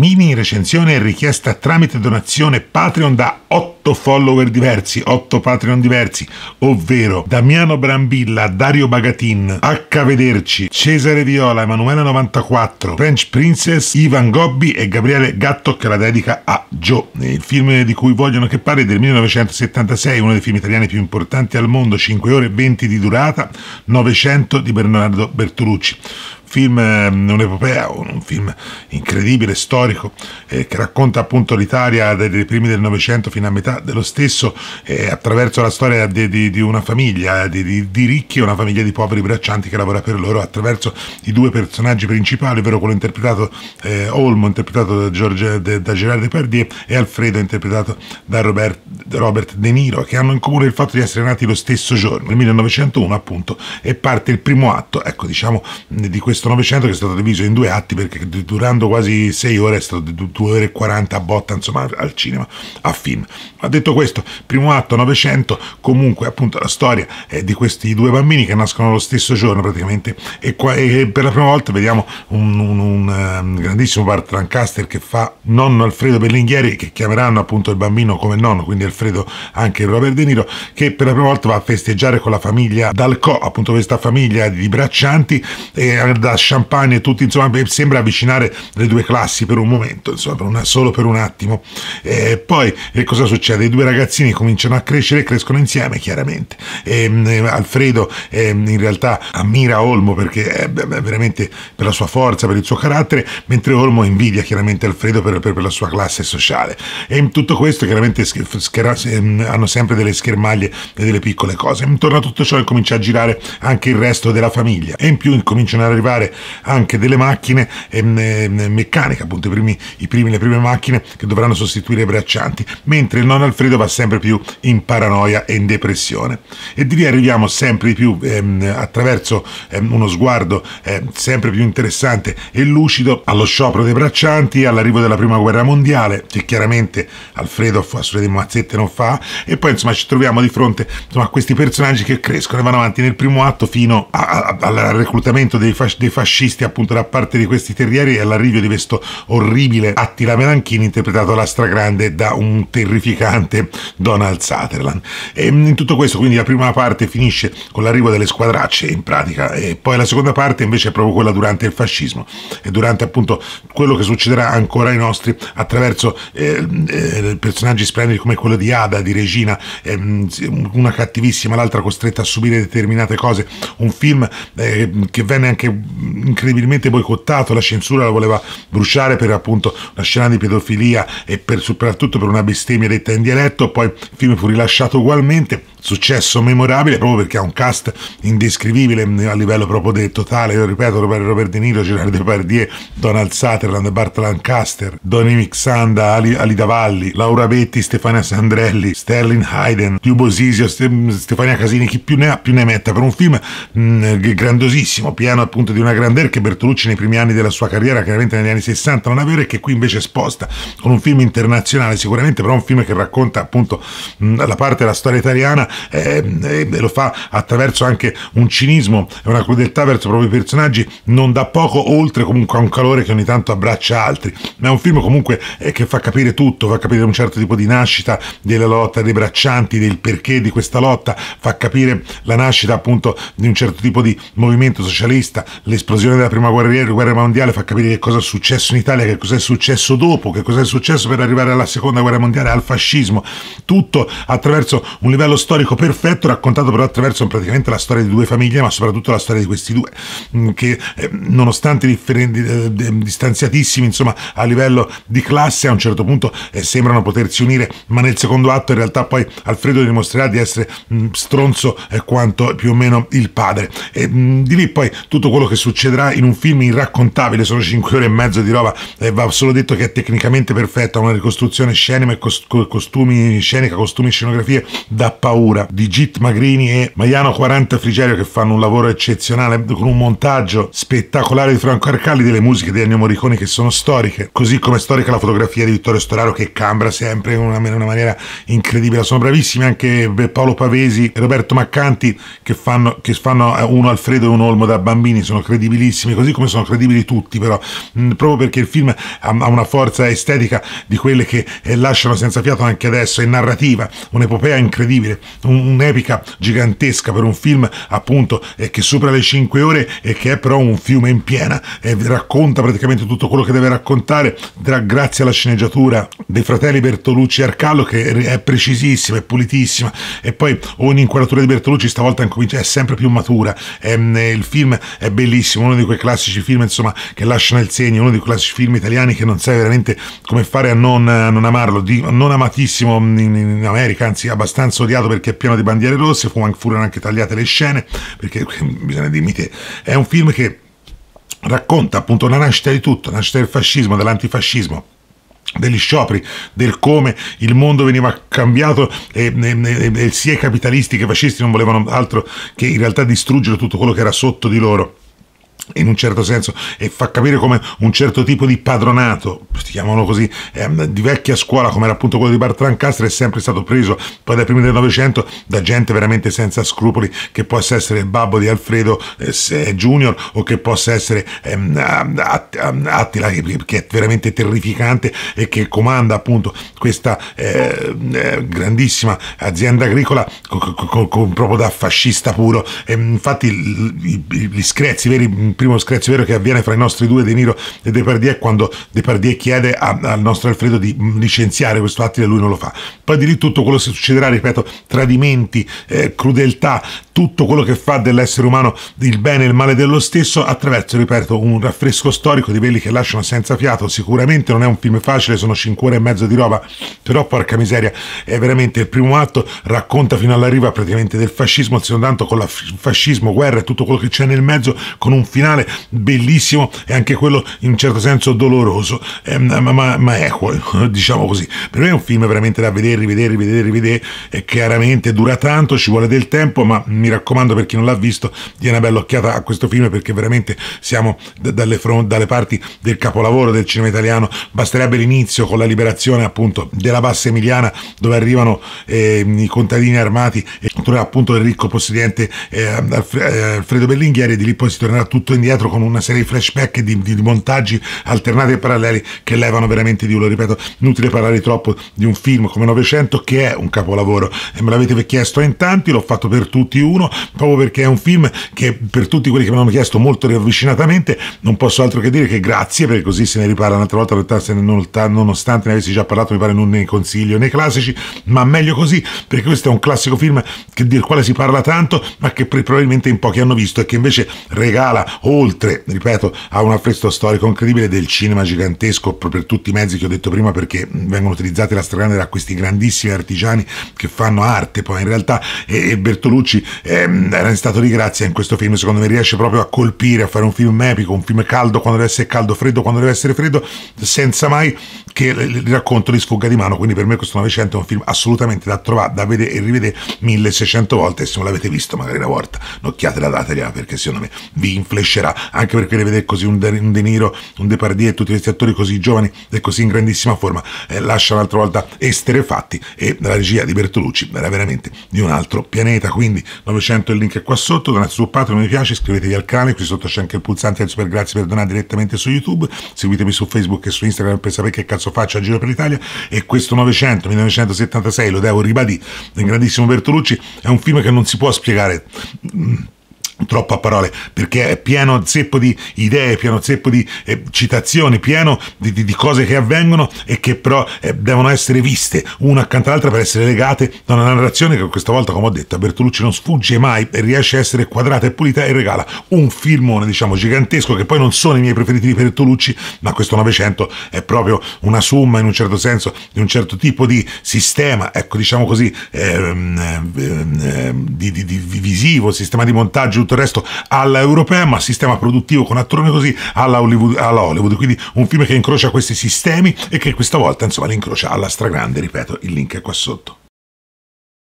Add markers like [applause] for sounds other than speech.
Mini recensione richiesta tramite donazione Patreon da 8 follower diversi, 8 Patreon diversi, ovvero Damiano Brambilla, Dario Bagatin, H. Vederci, Cesare Viola, Emanuela 94, French Princess, Ivan Gobbi e Gabriele Gatto che la dedica a Joe. Il film di cui vogliono che parli è del 1976, uno dei film italiani più importanti al mondo, 5 ore e 20 di durata, 900 di Bernardo Bertolucci film, ehm, un'epopea, un film incredibile, storico, eh, che racconta appunto l'Italia dai, primi del Novecento fino a metà dello stesso, eh, attraverso la storia di, di, di una famiglia di, di, ricchi e una famiglia di poveri braccianti che lavora per loro, attraverso i due personaggi principali, ovvero quello interpretato eh, Olmo, interpretato da, George, de, da Gerard Depardieu, e Alfredo, interpretato da Robert, Robert, De Niro, che hanno in comune il fatto di essere nati lo stesso giorno, nel 1901 appunto, e parte il primo atto, ecco diciamo, di questo questo Novecento che è stato diviso in due atti perché durando quasi 6 ore è stato 2 ore e 40 a botta insomma al cinema a film ma detto questo primo atto 900 comunque appunto la storia è di questi due bambini che nascono lo stesso giorno praticamente e, qua, e per la prima volta vediamo un, un, un ehm, grandissimo Bart Lancaster che fa nonno Alfredo Bellinghieri che chiameranno appunto il bambino come nonno quindi Alfredo anche Robert De Niro che per la prima volta va a festeggiare con la famiglia Dalcò appunto questa famiglia di braccianti e da da champagne e tutti, insomma, sembra avvicinare le due classi per un momento, insomma, per una, solo per un attimo. E poi e cosa succede? I due ragazzini cominciano a crescere e crescono insieme, chiaramente. E, mm, Alfredo eh, in realtà ammira Olmo perché è eh, veramente per la sua forza, per il suo carattere, mentre Olmo invidia chiaramente Alfredo per, per, per la sua classe sociale. E in tutto questo chiaramente mm, hanno sempre delle schermaglie e delle piccole cose. Intorno a tutto ciò comincia a girare anche il resto della famiglia e in più cominciano ad arrivare fare anche delle macchine ehm, ehm, meccaniche, appunto i primi, i primi, le prime macchine che dovranno sostituire i braccianti, mentre il nonno Alfredo va sempre più in paranoia e in depressione. E di lì arriviamo sempre di più ehm, attraverso ehm, uno sguardo ehm, sempre più interessante e lucido allo sciopero dei braccianti, all'arrivo della prima guerra mondiale, che chiaramente Alfredo a sulle mazzette non fa, e poi insomma ci troviamo di fronte insomma, a questi personaggi che crescono e vanno avanti nel primo atto fino a, a, al reclutamento dei, fasci, dei fascisti appunto da parte di questi terrieri e all'arrivo di questo orribile Attila Melanchini interpretato alla stragrande da un terrificante Donald Sutherland. E mm, in tutto questo quindi la prima parte finisce con l'arrivo delle squadracce in pratica e poi la seconda parte invece è proprio quella durante il fascismo e durante appunto quello che succederà ancora ai nostri attraverso eh, eh, personaggi splendidi come quello di Ada, di Regina, ehm, una cattivissima, l'altra costretta a subire determinate cose, un film eh, che venne anche incredibilmente boicottato, la censura la voleva bruciare per appunto una scena di pedofilia e per, soprattutto per una bestemmia detta in dialetto, poi il film fu rilasciato ugualmente, successo memorabile proprio perché ha un cast indescrivibile a livello proprio del totale io ripeto Robert De Niro, Gerard Depardieu Donald Sutherland, Bart Lancaster Donny Mixanda, Ali, Alida Valli Laura Betti, Stefania Sandrelli Sterling Hayden, Tubo Sisio Stefania Casini, chi più ne ha più ne metta per un film mh, mm, grandosissimo pieno appunto di una grandeur che Bertolucci nei primi anni della sua carriera chiaramente negli anni 60 non aveva e che qui invece sposta con un film internazionale sicuramente però un film che racconta appunto mh, mm, la parte della storia italiana e eh, eh, lo fa attraverso anche un cinismo e una crudeltà verso i propri personaggi non da poco oltre comunque a un calore che ogni tanto abbraccia altri ma è un film comunque eh, che fa capire tutto fa capire un certo tipo di nascita della lotta dei braccianti del perché di questa lotta fa capire la nascita appunto di un certo tipo di movimento socialista l'esplosione della prima guerra, guerra mondiale fa capire che cosa è successo in Italia che cosa è successo dopo che cosa è successo per arrivare alla seconda guerra mondiale al fascismo tutto attraverso un livello storico storico perfetto raccontato però attraverso praticamente la storia di due famiglie, ma soprattutto la storia di questi due, mm, che eh, nonostante eh, eh, distanziatissimi insomma, a livello di classe, a un certo punto sembrano potersi unire, ma nel secondo atto in realtà poi Alfredo dimostrerà di essere mm, stronzo quanto più o meno il padre. E mm, di lì poi tutto quello che succederà in un film irraccontabile, sono 5 ore e mezzo di roba, e va solo detto che è tecnicamente perfetta, una ricostruzione scenica, costumi, scenica, costumi, scenografie da paura paura di Git Magrini e Maiano 40 Frigerio che fanno un lavoro eccezionale con un montaggio spettacolare di Franco Arcalli delle musiche di Ennio Morricone che sono storiche, così come storica la fotografia di Vittorio Storaro che cambra sempre in una, in una maniera incredibile. Sono bravissimi anche Paolo Pavesi e Roberto Maccanti che fanno, che fanno eh, uno Alfredo e un Olmo da bambini, sono credibilissimi, così come sono credibili tutti però, mh, mm, proprio perché il film ha, ha una forza estetica di quelle che eh, lasciano senza fiato anche adesso, è narrativa, un'epopea incredibile un'epica gigantesca per un film appunto eh, che supera le 5 ore e che è però un fiume in piena e racconta praticamente tutto quello che deve raccontare grazie alla sceneggiatura dei fratelli Bertolucci e Arcallo che è precisissima, è pulitissima e poi ogni inquadratura di Bertolucci stavolta è sempre più matura è, mm, eh, il film è bellissimo uno di quei classici film insomma che lasciano il segno uno dei classici film italiani che non sai veramente come fare a non, a non amarlo di, non amatissimo mm, in, in America anzi abbastanza odiato perché è pieno di bandiere rosse, furono anche tagliate le scene, perché [laughs] bisogna dire, è un film che racconta appunto la nascita di tutto, la nascita del fascismo, dell'antifascismo, degli scioperi, del come il mondo veniva cambiato e, e, e sia i capitalisti che i fascisti non volevano altro che in realtà distruggere tutto quello che era sotto di loro in un certo senso e fa capire come un certo tipo di padronato, chiamano così, ehm, di vecchia scuola come era appunto quello di Bartrand Castro è sempre stato preso poi dai primi del Novecento da gente veramente senza scrupoli che possa essere il babbo di Alfredo eh, Junior o che possa essere ehm, ehm, ehm Attila che è veramente terrificante e che comanda appunto questa ehm, eh, grandissima azienda agricola co, co, co, proprio da fascista puro e, infatti gli screzi veri primo screzio vero che avviene fra i nostri due De Niro e Depardieu quando Depardieu chiede a, al nostro Alfredo di licenziare questo attila e lui non lo fa. Poi di lì tutto quello che succederà, ripeto, tradimenti, eh, crudeltà, tutto quello che fa dell'essere umano il bene e il male dello stesso attraverso, ripeto, un raffresco storico di quelli che lasciano senza fiato. Sicuramente non è un film facile, sono cinque ore e mezzo di roba, però porca miseria, è veramente il primo atto racconta fino alla riva praticamente del fascismo, il secondo tanto con il fascismo, guerra e tutto quello che c'è nel mezzo con un finale finale bellissimo e anche quello in un certo senso doloroso, eh, ma, ma, ma equo, [laughs] diciamo così. Per me è un film veramente da vedere, rivedere, rivedere, rivedere, e chiaramente dura tanto, ci vuole del tempo, ma mi raccomando per chi non l'ha visto di una bella occhiata a questo film perché veramente siamo dalle, front, dalle parti del capolavoro del cinema italiano, basterebbe l'inizio con la liberazione appunto della bassa emiliana dove arrivano eh, i contadini armati e contro appunto il ricco possidente eh, eh Alfredo Bellinghieri e di lì poi si tornerà tutto in indietro con una serie di flashback di, di, di montaggi alternati e paralleli che levano veramente di uno. Ripeto, inutile parlare troppo di un film come 900 che è un capolavoro e me l'avete chiesto in tanti, l'ho fatto per tutti uno, proprio perché è un film che per tutti quelli che me l'hanno chiesto molto ravvicinatamente non posso altro che dire che grazie perché così se ne riparla un'altra volta nonostante ne avessi già parlato mi pare non nei consiglio nei classici, ma meglio così perché questo è un classico film che, del quale si parla tanto ma che probabilmente in pochi hanno visto e che invece regala oltre, ripeto, a un affresco storico incredibile del cinema gigantesco per tutti i mezzi che ho detto prima perché vengono utilizzati la stragrande da questi grandissimi artigiani che fanno arte poi in realtà e, Bertolucci ehm, era stato di grazia in questo film, secondo me riesce proprio a colpire, a fare un film epico, un film caldo quando deve essere caldo, freddo quando deve essere freddo, senza mai che il racconto li sfugga di mano, quindi per me questo 900 è un film assolutamente da trovare, da vedere e rivedere 1600 volte e se non l'avete visto magari una volta, un'occhiata la datela perché secondo me vi inflesce crescerà, anche perché rivedere così un De, un De Niro, un Depardieu e tutti questi attori così giovani e così in grandissima forma eh, lascia un'altra volta esterefatti e la regia di Bertolucci era veramente di un altro pianeta, quindi 900 il link è qua sotto, donate su Patreon, mi piace, iscrivetevi al canale, qui sotto c'è anche il pulsante del super grazie per donare direttamente su YouTube, seguitemi su Facebook e su Instagram per sapere che cazzo faccio a giro per l'Italia e questo 900, 1976, lo devo ribadire, del grandissimo Bertolucci, è un film che non si può spiegare mm, troppo a parole perché è pieno zeppo di idee, pieno zeppo di eh, citazioni, pieno di, di, di, cose che avvengono e che però eh, devono essere viste una accanto all'altra per essere legate da una narrazione che questa volta, come ho detto, a Bertolucci non sfugge mai e riesce a essere quadrata e pulita e regala un filmone, diciamo, gigantesco che poi non sono i miei preferiti di Bertolucci, ma questo 900 è proprio una somma in un certo senso di un certo tipo di sistema, ecco, diciamo così, eh, di, di visivo, sistema di montaggio tutto il resto alla europea, ma sistema produttivo con attorno così alla Hollywood, alla Hollywood, Quindi un film che incrocia questi sistemi e che questa volta insomma li incrocia alla stragrande, ripeto, il link è qua sotto.